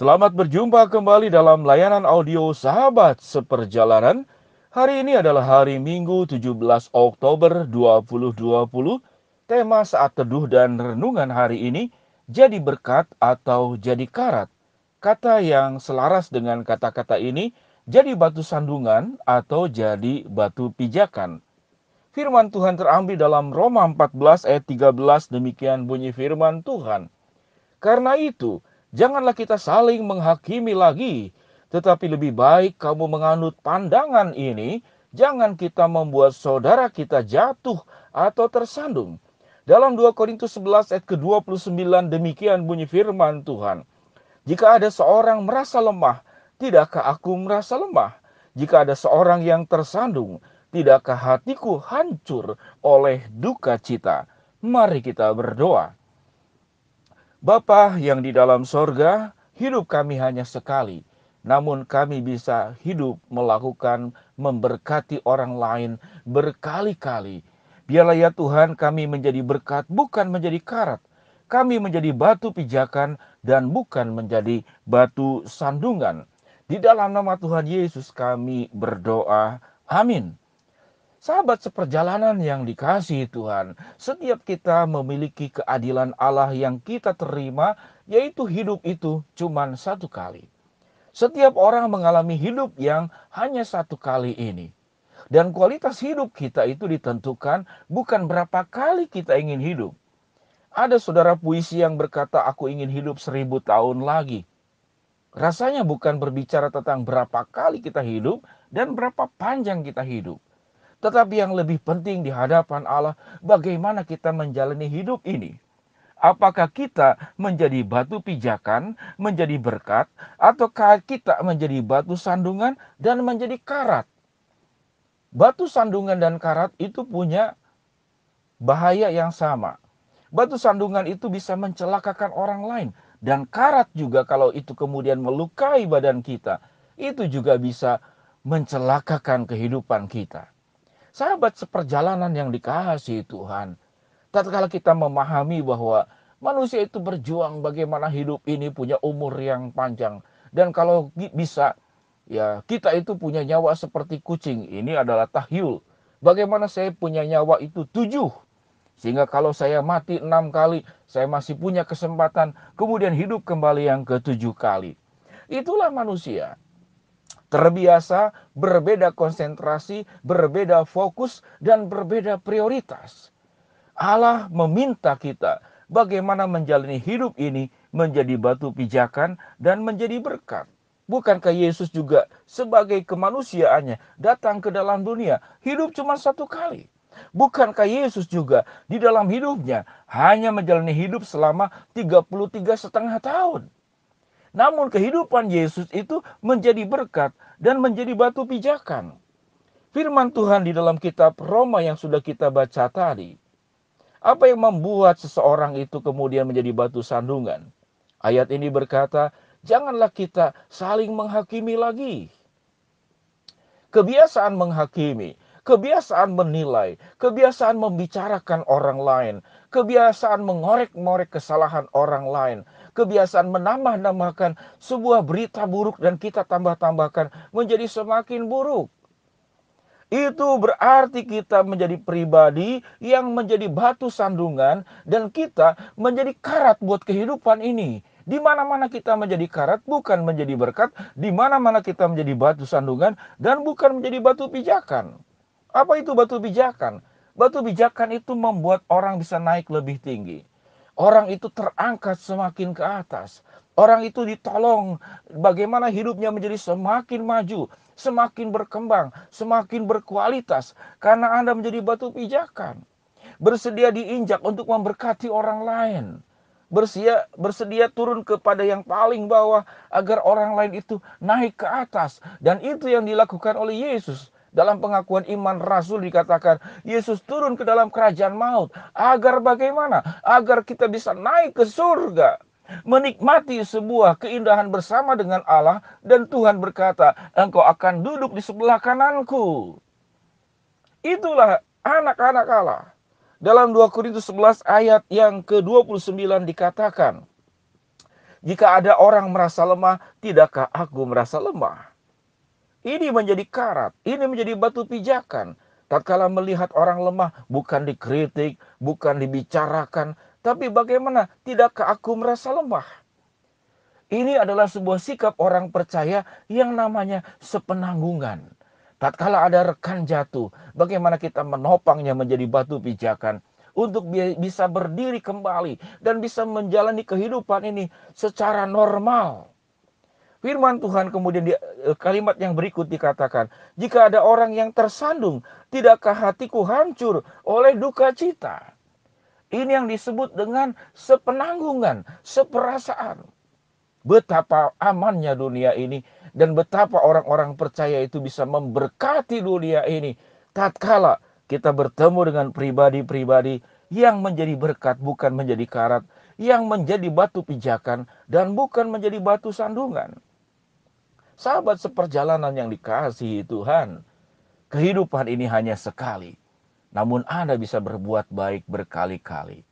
Selamat berjumpa kembali dalam layanan audio Sahabat Seperjalanan. Hari ini adalah hari Minggu 17 Oktober 2020. Tema saat teduh dan renungan hari ini jadi berkat atau jadi karat. Kata yang selaras dengan kata-kata ini jadi batu sandungan atau jadi batu pijakan. Firman Tuhan terambil dalam Roma 14 ayat 13 demikian bunyi firman Tuhan. Karena itu, Janganlah kita saling menghakimi lagi, tetapi lebih baik kamu menganut pandangan ini. Jangan kita membuat saudara kita jatuh atau tersandung. Dalam 2 Korintus 11 ayat ke-29 demikian bunyi firman Tuhan. Jika ada seorang merasa lemah, tidakkah aku merasa lemah? Jika ada seorang yang tersandung, tidakkah hatiku hancur oleh duka cita? Mari kita berdoa. Bapa yang di dalam sorga, hidup kami hanya sekali, namun kami bisa hidup melakukan memberkati orang lain berkali-kali. Biarlah ya Tuhan kami menjadi berkat, bukan menjadi karat. Kami menjadi batu pijakan dan bukan menjadi batu sandungan. Di dalam nama Tuhan Yesus kami berdoa. Amin. Sahabat seperjalanan yang dikasihi Tuhan, setiap kita memiliki keadilan Allah yang kita terima, yaitu hidup itu cuma satu kali. Setiap orang mengalami hidup yang hanya satu kali ini. Dan kualitas hidup kita itu ditentukan bukan berapa kali kita ingin hidup. Ada saudara puisi yang berkata, aku ingin hidup seribu tahun lagi. Rasanya bukan berbicara tentang berapa kali kita hidup dan berapa panjang kita hidup tetapi yang lebih penting di hadapan Allah, bagaimana kita menjalani hidup ini? Apakah kita menjadi batu pijakan, menjadi berkat, ataukah kita menjadi batu sandungan dan menjadi karat? Batu sandungan dan karat itu punya bahaya yang sama. Batu sandungan itu bisa mencelakakan orang lain dan karat juga kalau itu kemudian melukai badan kita, itu juga bisa mencelakakan kehidupan kita sahabat seperjalanan yang dikasih Tuhan. Tatkala kita memahami bahwa manusia itu berjuang bagaimana hidup ini punya umur yang panjang dan kalau bisa ya kita itu punya nyawa seperti kucing. Ini adalah tahyul. Bagaimana saya punya nyawa itu tujuh sehingga kalau saya mati enam kali, saya masih punya kesempatan kemudian hidup kembali yang ketujuh kali. Itulah manusia terbiasa, berbeda konsentrasi, berbeda fokus, dan berbeda prioritas. Allah meminta kita bagaimana menjalani hidup ini menjadi batu pijakan dan menjadi berkat. Bukankah Yesus juga sebagai kemanusiaannya datang ke dalam dunia, hidup cuma satu kali? Bukankah Yesus juga di dalam hidupnya hanya menjalani hidup selama 33 setengah tahun? Namun kehidupan Yesus itu menjadi berkat dan menjadi batu pijakan. Firman Tuhan di dalam kitab Roma yang sudah kita baca tadi. Apa yang membuat seseorang itu kemudian menjadi batu sandungan? Ayat ini berkata, janganlah kita saling menghakimi lagi. Kebiasaan menghakimi, kebiasaan menilai, kebiasaan membicarakan orang lain, kebiasaan mengorek-ngorek kesalahan orang lain, kebiasaan menambah-nambahkan sebuah berita buruk dan kita tambah-tambahkan menjadi semakin buruk. Itu berarti kita menjadi pribadi yang menjadi batu sandungan dan kita menjadi karat buat kehidupan ini. Di mana-mana kita menjadi karat bukan menjadi berkat, di mana-mana kita menjadi batu sandungan dan bukan menjadi batu pijakan. Apa itu batu pijakan? Batu pijakan itu membuat orang bisa naik lebih tinggi. Orang itu terangkat semakin ke atas. Orang itu ditolong bagaimana hidupnya menjadi semakin maju, semakin berkembang, semakin berkualitas karena Anda menjadi batu pijakan. Bersedia diinjak untuk memberkati orang lain. Bersedia bersedia turun kepada yang paling bawah agar orang lain itu naik ke atas dan itu yang dilakukan oleh Yesus. Dalam pengakuan iman Rasul dikatakan Yesus turun ke dalam kerajaan maut agar bagaimana? Agar kita bisa naik ke surga menikmati sebuah keindahan bersama dengan Allah dan Tuhan berkata, "Engkau akan duduk di sebelah kananku." Itulah anak-anak Allah. Dalam 2 Korintus 11 ayat yang ke-29 dikatakan, "Jika ada orang merasa lemah, tidakkah aku merasa lemah?" Ini menjadi karat, ini menjadi batu pijakan. Tatkala melihat orang lemah, bukan dikritik, bukan dibicarakan, tapi bagaimana tidakkah aku merasa lemah? Ini adalah sebuah sikap orang percaya yang namanya sepenanggungan. Tatkala ada rekan jatuh, bagaimana kita menopangnya menjadi batu pijakan untuk bisa berdiri kembali dan bisa menjalani kehidupan ini secara normal. Firman Tuhan kemudian di, eh, kalimat yang berikut dikatakan, "Jika ada orang yang tersandung, tidakkah hatiku hancur oleh duka cita?" Ini yang disebut dengan sepenanggungan, seperasaan. Betapa amannya dunia ini dan betapa orang-orang percaya itu bisa memberkati dunia ini tatkala kita bertemu dengan pribadi-pribadi yang menjadi berkat bukan menjadi karat, yang menjadi batu pijakan dan bukan menjadi batu sandungan. Sahabat seperjalanan yang dikasihi Tuhan, kehidupan ini hanya sekali. Namun Anda bisa berbuat baik berkali-kali.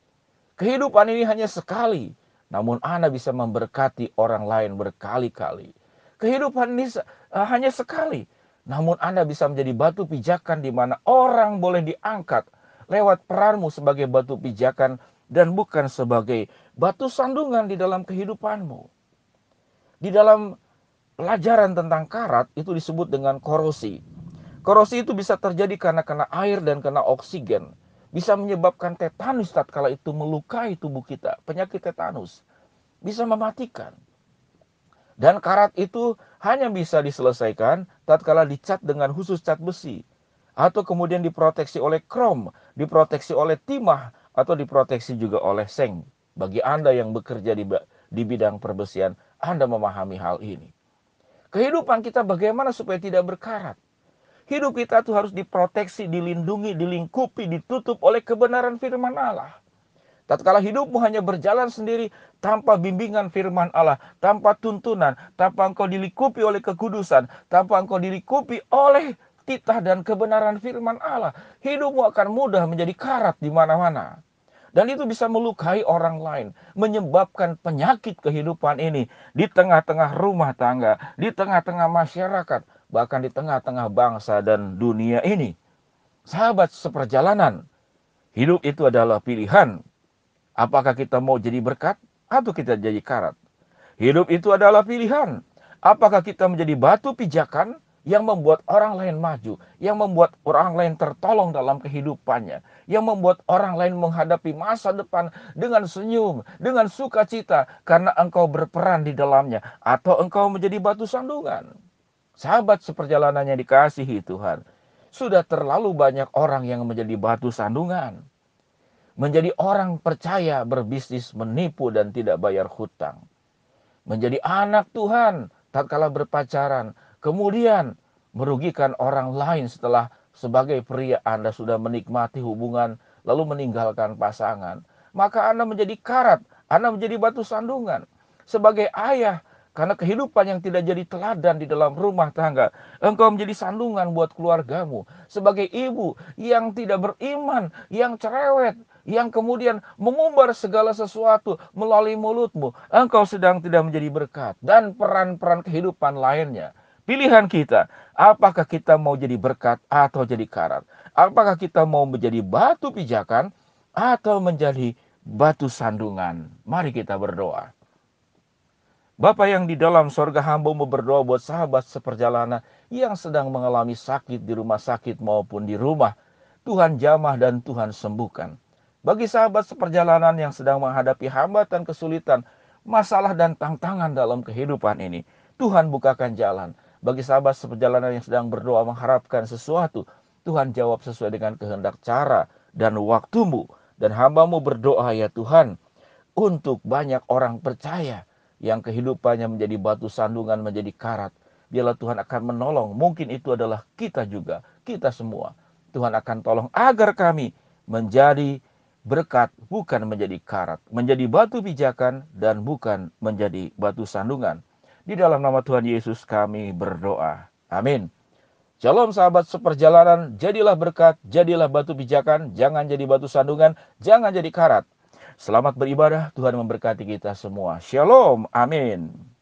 Kehidupan ini hanya sekali. Namun Anda bisa memberkati orang lain berkali-kali. Kehidupan ini eh, hanya sekali. Namun Anda bisa menjadi batu pijakan di mana orang boleh diangkat lewat peranmu sebagai batu pijakan dan bukan sebagai batu sandungan di dalam kehidupanmu. Di dalam pelajaran tentang karat itu disebut dengan korosi. Korosi itu bisa terjadi karena kena air dan kena oksigen. Bisa menyebabkan tetanus tatkala itu melukai tubuh kita. Penyakit tetanus bisa mematikan. Dan karat itu hanya bisa diselesaikan tatkala dicat dengan khusus cat besi atau kemudian diproteksi oleh krom, diproteksi oleh timah atau diproteksi juga oleh seng. Bagi Anda yang bekerja di di bidang perbesian, Anda memahami hal ini. Kehidupan kita bagaimana supaya tidak berkarat. Hidup kita tuh harus diproteksi, dilindungi, dilingkupi, ditutup oleh kebenaran firman Allah. Tatkala hidupmu hanya berjalan sendiri tanpa bimbingan firman Allah, tanpa tuntunan, tanpa engkau dilikupi oleh kekudusan, tanpa engkau dilikupi oleh titah dan kebenaran firman Allah, hidupmu akan mudah menjadi karat di mana-mana. Dan itu bisa melukai orang lain, menyebabkan penyakit kehidupan ini di tengah-tengah rumah tangga, di tengah-tengah masyarakat, bahkan di tengah-tengah bangsa dan dunia ini. Sahabat seperjalanan, hidup itu adalah pilihan. Apakah kita mau jadi berkat atau kita jadi karat? Hidup itu adalah pilihan. Apakah kita menjadi batu pijakan yang membuat orang lain maju, yang membuat orang lain tertolong dalam kehidupannya, yang membuat orang lain menghadapi masa depan dengan senyum, dengan sukacita karena engkau berperan di dalamnya atau engkau menjadi batu sandungan. Sahabat seperjalanannya dikasihi Tuhan, sudah terlalu banyak orang yang menjadi batu sandungan. Menjadi orang percaya berbisnis menipu dan tidak bayar hutang. Menjadi anak Tuhan tak kalah berpacaran kemudian merugikan orang lain setelah sebagai pria Anda sudah menikmati hubungan lalu meninggalkan pasangan, maka Anda menjadi karat, Anda menjadi batu sandungan. Sebagai ayah, karena kehidupan yang tidak jadi teladan di dalam rumah tangga, engkau menjadi sandungan buat keluargamu. Sebagai ibu yang tidak beriman, yang cerewet, yang kemudian mengumbar segala sesuatu melalui mulutmu, engkau sedang tidak menjadi berkat. Dan peran-peran kehidupan lainnya Pilihan kita, apakah kita mau jadi berkat atau jadi karat? Apakah kita mau menjadi batu pijakan atau menjadi batu sandungan? Mari kita berdoa. Bapa yang di dalam sorga hamba mau berdoa buat sahabat seperjalanan yang sedang mengalami sakit di rumah sakit maupun di rumah. Tuhan jamah dan Tuhan sembuhkan. Bagi sahabat seperjalanan yang sedang menghadapi hambatan kesulitan, masalah dan tantangan dalam kehidupan ini, Tuhan bukakan jalan. Bagi sahabat seperjalanan yang sedang berdoa mengharapkan sesuatu, Tuhan jawab sesuai dengan kehendak cara dan waktumu. Dan hambamu berdoa ya Tuhan, untuk banyak orang percaya yang kehidupannya menjadi batu sandungan, menjadi karat. Biarlah Tuhan akan menolong, mungkin itu adalah kita juga, kita semua. Tuhan akan tolong agar kami menjadi berkat bukan menjadi karat, menjadi batu pijakan dan bukan menjadi batu sandungan. Di dalam nama Tuhan Yesus kami berdoa. Amin. Shalom sahabat seperjalanan, jadilah berkat, jadilah batu pijakan, jangan jadi batu sandungan, jangan jadi karat. Selamat beribadah, Tuhan memberkati kita semua. Shalom, amin.